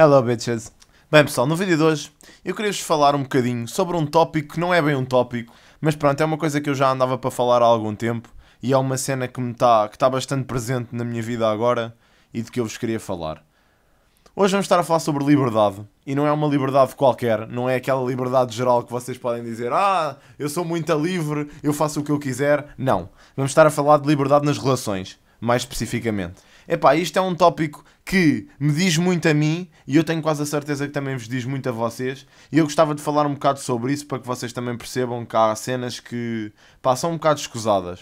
Hello bitches! Bem pessoal, no vídeo de hoje eu queria vos falar um bocadinho sobre um tópico que não é bem um tópico, mas pronto, é uma coisa que eu já andava para falar há algum tempo e é uma cena que está tá bastante presente na minha vida agora e de que eu vos queria falar. Hoje vamos estar a falar sobre liberdade e não é uma liberdade qualquer, não é aquela liberdade geral que vocês podem dizer ah, eu sou muito livre, eu faço o que eu quiser. Não, vamos estar a falar de liberdade nas relações mais especificamente. Epá, isto é um tópico que me diz muito a mim e eu tenho quase a certeza que também vos diz muito a vocês. E eu gostava de falar um bocado sobre isso para que vocês também percebam que há cenas que passam um bocado escusadas.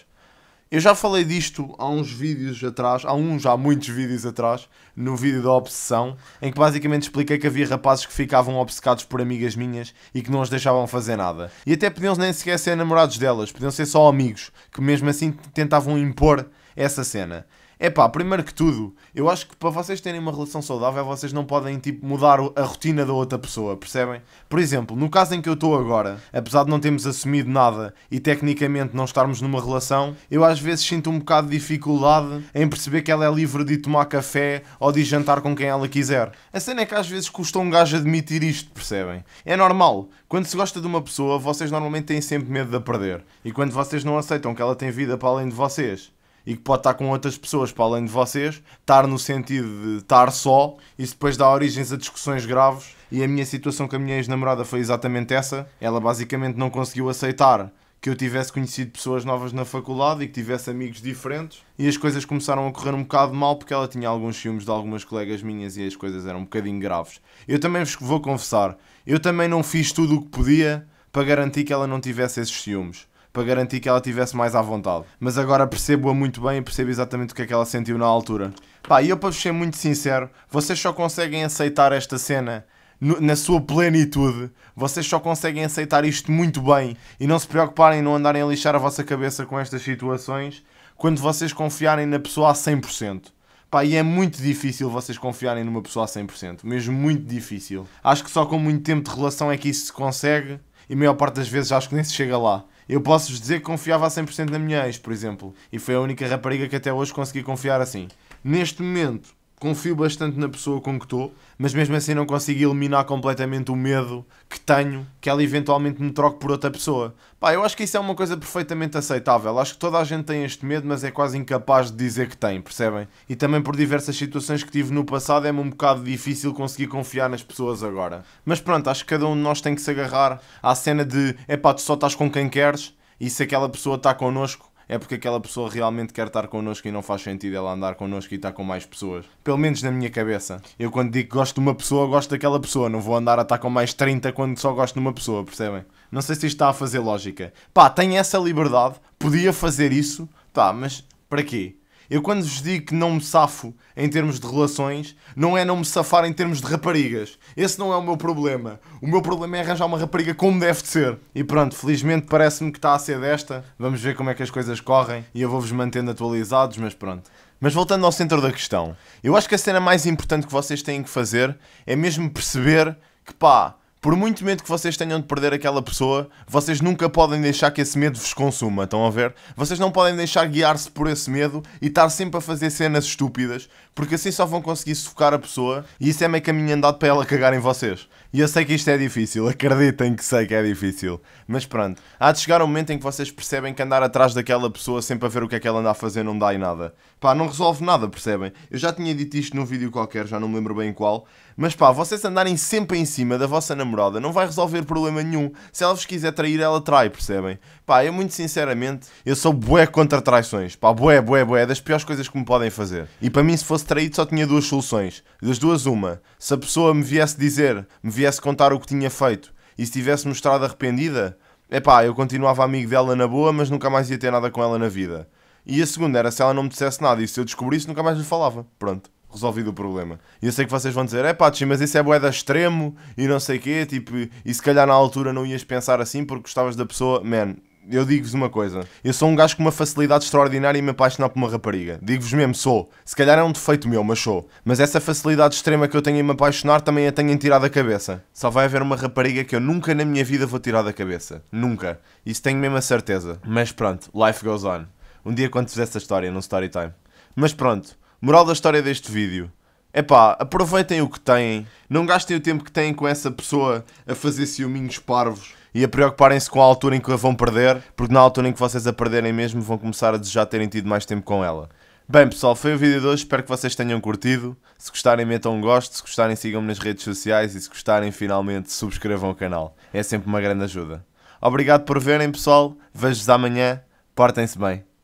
Eu já falei disto há uns vídeos atrás, há uns, há muitos vídeos atrás, no vídeo da obsessão, em que basicamente expliquei que havia rapazes que ficavam obcecados por amigas minhas e que não as deixavam fazer nada. E até podiam nem sequer ser namorados delas, podiam ser só amigos, que mesmo assim tentavam impor essa cena. É pá, primeiro que tudo, eu acho que para vocês terem uma relação saudável, vocês não podem tipo, mudar a rotina da outra pessoa, percebem? Por exemplo, no caso em que eu estou agora, apesar de não termos assumido nada e tecnicamente não estarmos numa relação, eu às vezes sinto um bocado de dificuldade em perceber que ela é livre de tomar café ou de jantar com quem ela quiser. A cena é que às vezes custa um gajo admitir isto, percebem? É normal. Quando se gosta de uma pessoa, vocês normalmente têm sempre medo de a perder. E quando vocês não aceitam que ela tem vida para além de vocês e que pode estar com outras pessoas para além de vocês, estar no sentido de estar só, isso depois dá origens a discussões graves. E a minha situação com a minha ex-namorada foi exatamente essa. Ela basicamente não conseguiu aceitar que eu tivesse conhecido pessoas novas na faculdade e que tivesse amigos diferentes. E as coisas começaram a correr um bocado mal porque ela tinha alguns ciúmes de algumas colegas minhas e as coisas eram um bocadinho graves. Eu também vos vou confessar, eu também não fiz tudo o que podia para garantir que ela não tivesse esses ciúmes para garantir que ela tivesse mais à vontade. Mas agora percebo-a muito bem e percebo exatamente o que é que ela sentiu na altura. Pá, e eu para vos ser muito sincero, vocês só conseguem aceitar esta cena na sua plenitude, vocês só conseguem aceitar isto muito bem e não se preocuparem, não andarem a lixar a vossa cabeça com estas situações quando vocês confiarem na pessoa a 100%. Pá, e é muito difícil vocês confiarem numa pessoa a 100%, mesmo muito difícil. Acho que só com muito tempo de relação é que isso se consegue e a maior parte das vezes acho que nem se chega lá. Eu posso-vos dizer que confiava a 100% na minha ex, por exemplo, e foi a única rapariga que até hoje consegui confiar assim. Neste momento, confio bastante na pessoa com que estou, mas mesmo assim não consigo eliminar completamente o medo que tenho que ela eventualmente me troque por outra pessoa. Pá, eu acho que isso é uma coisa perfeitamente aceitável. Acho que toda a gente tem este medo, mas é quase incapaz de dizer que tem, percebem? E também por diversas situações que tive no passado é-me um bocado difícil conseguir confiar nas pessoas agora. Mas pronto, acho que cada um de nós tem que se agarrar à cena de é pá, tu só estás com quem queres e se aquela pessoa está connosco é porque aquela pessoa realmente quer estar connosco e não faz sentido ela andar connosco e estar com mais pessoas. Pelo menos na minha cabeça. Eu quando digo que gosto de uma pessoa, gosto daquela pessoa. Não vou andar a estar com mais 30 quando só gosto de uma pessoa, percebem? Não sei se isto está a fazer lógica. Pá, tenho essa liberdade, podia fazer isso, tá, mas para quê? Eu quando vos digo que não me safo em termos de relações, não é não me safar em termos de raparigas. Esse não é o meu problema. O meu problema é arranjar uma rapariga como deve de ser. E pronto, felizmente parece-me que está a ser desta. Vamos ver como é que as coisas correm e eu vou-vos mantendo atualizados, mas pronto. Mas voltando ao centro da questão, eu acho que a cena mais importante que vocês têm que fazer é mesmo perceber que pá, por muito medo que vocês tenham de perder aquela pessoa, vocês nunca podem deixar que esse medo vos consuma, estão a ver? Vocês não podem deixar guiar-se por esse medo e estar sempre a fazer cenas estúpidas, porque assim só vão conseguir sufocar a pessoa e isso é meio caminho andado para ela cagar em vocês. E eu sei que isto é difícil, acreditem que sei que é difícil, mas pronto, há de chegar um momento em que vocês percebem que andar atrás daquela pessoa sempre a ver o que é que ela anda a fazer não dá em nada. Pá, não resolve nada, percebem? Eu já tinha dito isto num vídeo qualquer, já não me lembro bem qual, mas pá, vocês andarem sempre em cima da vossa namorada namorada não vai resolver problema nenhum. Se ela vos quiser trair, ela trai, percebem? Pá, eu muito sinceramente, eu sou bué contra traições. Pá, bué, bué, bué, é das piores coisas que me podem fazer. E para mim, se fosse traído, só tinha duas soluções. Das duas, uma. Se a pessoa me viesse dizer, me viesse contar o que tinha feito e se tivesse mostrado arrependida, é pá, eu continuava amigo dela na boa, mas nunca mais ia ter nada com ela na vida. E a segunda era se ela não me dissesse nada e se eu descobrisse, nunca mais lhe falava. Pronto resolvido o problema. E eu sei que vocês vão dizer, é pá, mas isso é boeda extremo e não sei quê, tipo, e se calhar na altura não ias pensar assim porque gostavas da pessoa, man. Eu digo-vos uma coisa, eu sou um gajo com uma facilidade extraordinária e me apaixonar por uma rapariga. Digo-vos mesmo, sou. Se calhar é um defeito meu, mas sou. Mas essa facilidade extrema que eu tenho em me apaixonar também a tenho em tirar da cabeça. Só vai haver uma rapariga que eu nunca na minha vida vou tirar da cabeça. Nunca. Isso tenho mesmo a certeza. Mas pronto, life goes on. Um dia quando fizer essa história, num story time. Mas pronto, Moral da história deste vídeo. É pá, aproveitem o que têm, não gastem o tempo que têm com essa pessoa a fazer ciúminhos parvos e a preocuparem-se com a altura em que a vão perder, porque na altura em que vocês a perderem mesmo vão começar a desejar terem tido mais tempo com ela. Bem pessoal, foi o vídeo de hoje, espero que vocês tenham curtido. Se gostarem metam um gosto, se gostarem sigam-me nas redes sociais e se gostarem finalmente subscrevam o canal. É sempre uma grande ajuda. Obrigado por verem pessoal, vejo-vos amanhã, portem-se bem.